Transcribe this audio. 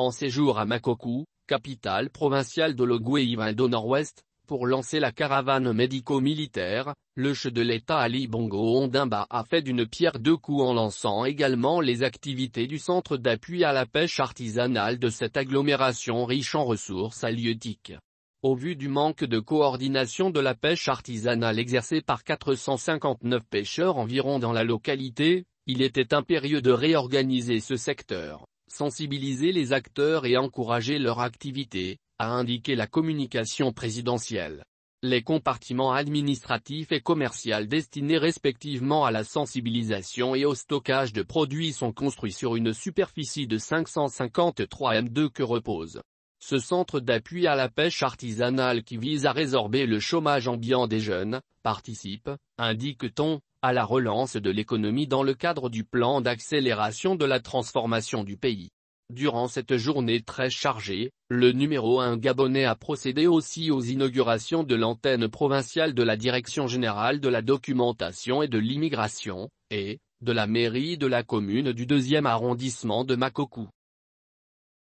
en séjour à Makoku, capitale provinciale de logué Nord-Ouest, pour lancer la caravane médico-militaire, le chef de l'État Ali Bongo Ondimba a fait d'une pierre deux coups en lançant également les activités du centre d'appui à la pêche artisanale de cette agglomération riche en ressources halieutiques. Au vu du manque de coordination de la pêche artisanale exercée par 459 pêcheurs environ dans la localité, il était impérieux de réorganiser ce secteur sensibiliser les acteurs et encourager leur activité, a indiqué la communication présidentielle. Les compartiments administratifs et commercial destinés respectivement à la sensibilisation et au stockage de produits sont construits sur une superficie de 553 m2 que repose. Ce centre d'appui à la pêche artisanale qui vise à résorber le chômage ambiant des jeunes, participe, indique-t-on, à la relance de l'économie dans le cadre du plan d'accélération de la transformation du pays. Durant cette journée très chargée, le numéro 1 gabonais a procédé aussi aux inaugurations de l'antenne provinciale de la Direction générale de la documentation et de l'immigration, et, de la mairie de la commune du deuxième arrondissement de Makoku.